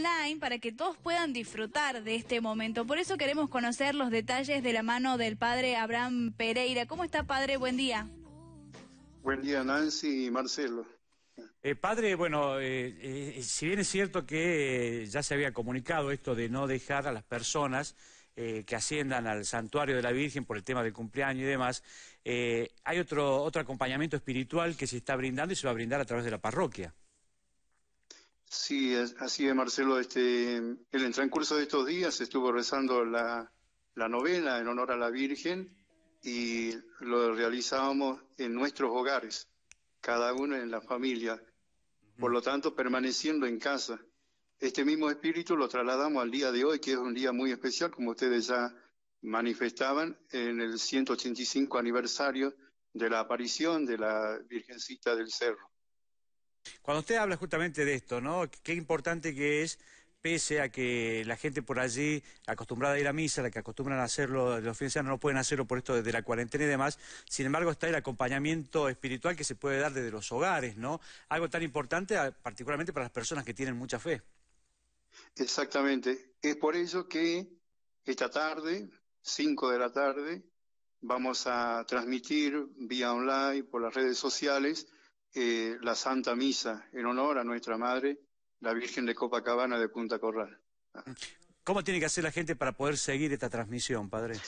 online para que todos puedan disfrutar de este momento. Por eso queremos conocer los detalles de la mano del padre Abraham Pereira. ¿Cómo está, padre? Buen día. Buen día, Nancy y Marcelo. Eh, padre, bueno, eh, eh, si bien es cierto que eh, ya se había comunicado esto de no dejar a las personas que asciendan al santuario de la Virgen por el tema del cumpleaños y demás, hay otro, otro acompañamiento espiritual que se está brindando y se va a brindar a través de la parroquia. Sí, así es, Marcelo. Este, en el transcurso de estos días estuvo rezando la, la en honor a la Virgen y lo realizábamos en nuestros hogares, cada uno en la familia, por lo tanto permaneciendo en casa. Este mismo espíritu lo trasladamos al día de hoy, que es un día muy especial, como ustedes ya manifestaban, en el 185 aniversario de la aparición de la Virgencita del Cerro. Cuando usted habla justamente de esto, ¿no? Qué importante que es, pese a que la gente por allí, acostumbrada a ir a misa, la que acostumbran a hacerlo los fines de no pueden hacerlo por esto desde la cuarentena y demás, sin embargo está el acompañamiento espiritual que se puede dar desde los hogares, ¿no? Algo tan importante, particularmente para las personas que tienen mucha fe. Exactamente. Es por ello que esta tarde, 5 de la tarde, vamos a transmitir vía online por las redes sociales eh, la Santa Misa en honor a nuestra Madre, la Virgen de Copacabana de Punta Corral. Ah. ¿Cómo tiene que hacer la gente para poder seguir esta transmisión, padre?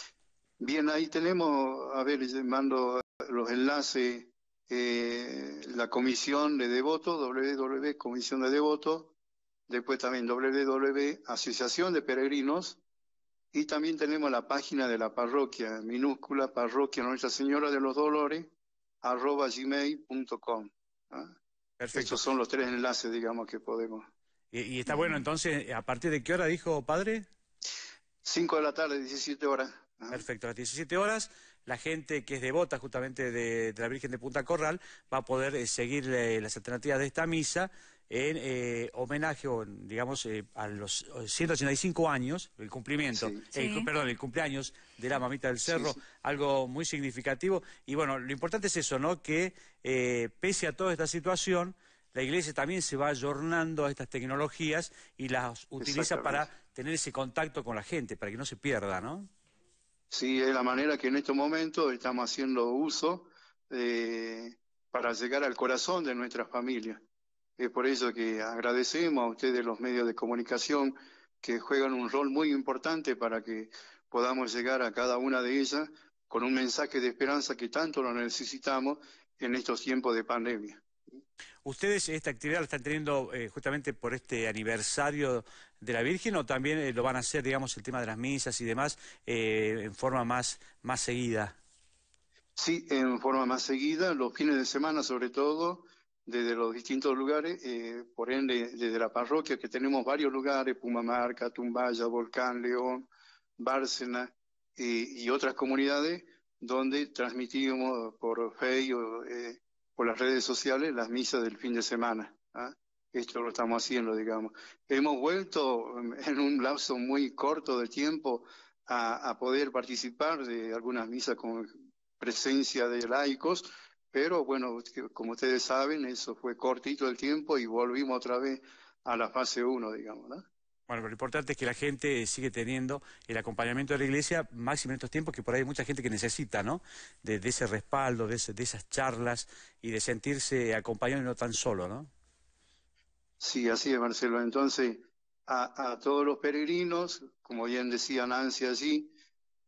Bien, ahí tenemos, a ver, mando los enlaces, eh, la comisión de devotos, www, comisión de devotos, después también www, asociación de peregrinos, y también tenemos la página de la parroquia, minúscula, parroquia Nuestra Señora de los Dolores, arroba gmail.com. ¿ah? Perfecto. son los tres enlaces, digamos, que podemos. Y, está bueno, entonces, ¿a partir de qué hora dijo padre? Cinco de la tarde, 17 horas. ¿ah? Perfecto, a las 17 horas la gente que es devota justamente de, la Virgen de Punta Corral va a poder eh, seguir las alternativas de esta misa en eh, homenaje, digamos, eh, a los 185 eh, años, el cumplimiento, perdón, el cumpleaños de la mamita del cerro, algo muy significativo. Y bueno, lo importante es eso, ¿no? Que pese a toda esta situación, la iglesia también se va ayornando a estas tecnologías y las utiliza para tener ese contacto con la gente, para que no se pierda, ¿no? Sí, es la manera que en estos momentos estamos haciendo uso para llegar al corazón de nuestras familias. Es por eso que agradecemos a ustedes los medios de comunicación que juegan un rol muy importante para que podamos llegar a cada una de ellas con un mensaje de esperanza que tanto lo necesitamos en estos tiempos de pandemia. ¿Ustedes esta actividad la están teniendo eh, justamente por este aniversario de la Virgen o también eh, lo van a hacer, digamos, el tema de las misas y demás eh, en forma más seguida? Sí, en forma más seguida, los fines de semana sobre todo, desde los distintos lugares, eh, por ende, desde la parroquia, que tenemos varios lugares, Pumamarca, Tumbaya, Volcán, León, Bárcena y otras comunidades, donde transmitimos por Facebook, o eh, por las redes sociales, las misas del fin de semana. ¿ah? Esto lo estamos haciendo, digamos. Hemos vuelto mm, en un lapso muy corto de tiempo a poder participar de algunas misas con presencia de laicos, pero bueno, como ustedes saben, eso fue cortito el tiempo y volvimos otra vez a la fase 1, digamos, ¿no? Bueno, lo importante es que la gente eh, sigue teniendo el acompañamiento de la iglesia, máximo en estos tiempos que por ahí hay mucha gente que necesita, ¿no? De, ese respaldo, de, esas charlas y de sentirse acompañado y no tan solo, ¿no? Sí, así es, Marcelo. Entonces, a, a todos los peregrinos, como bien decía Nancy allí,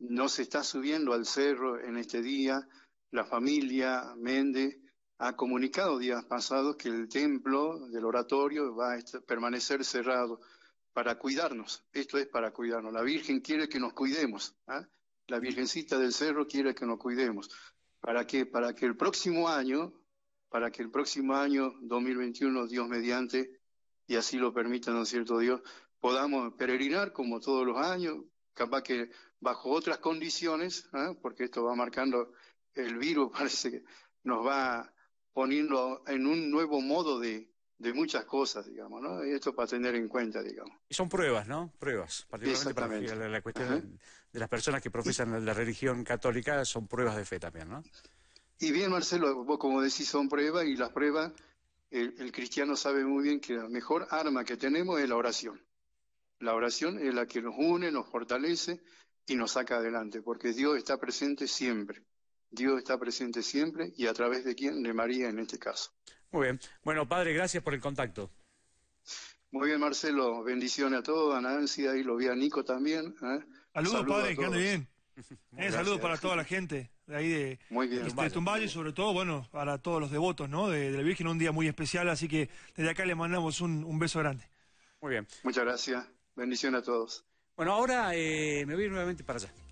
no se está subiendo al cerro en este día, la familia Méndez ha comunicado días pasados que el templo del oratorio va a permanecer cerrado para cuidarnos. Esto es para cuidarnos. La Virgen quiere que nos cuidemos. ¿ah? La Virgencita del Cerro quiere que nos cuidemos. ¿Para qué? Para que el próximo año, para que el próximo año 2021, Dios mediante, y así lo permita, ¿no es cierto Dios? Podamos peregrinar como todos los años, capaz que bajo otras condiciones, ¿ah? porque esto va marcando el virus parece que nos va poniendo en un nuevo modo de, muchas cosas, digamos, ¿no? Y esto para tener en cuenta, digamos. Y son pruebas, ¿no? Pruebas, particularmente para la, cuestión de las personas que profesan la religión católica, son pruebas de fe también, ¿no? Y bien, Marcelo, vos como decís, son pruebas y las pruebas, el cristiano sabe muy bien que la mejor arma que tenemos es la oración. La oración es la que nos une, nos fortalece y nos saca adelante, porque Dios está presente siempre. Dios está presente siempre y a través de quién? De María en este caso. Muy bien. Bueno, padre, gracias por el contacto. Muy bien, Marcelo. Bendiciones a todos, a Nancy, ahí lo vi a Nico también. ¿eh? Saludos, padre, que ande bien. Eh, saludos para toda la gente de ahí este, de, Tumbayo y sobre todo, bueno, para todos los devotos ¿no? de, la Virgen, un día muy especial, así que desde acá le mandamos un, beso grande. Muy bien. Muchas gracias. Bendición a todos. Bueno, ahora eh, me voy nuevamente para allá.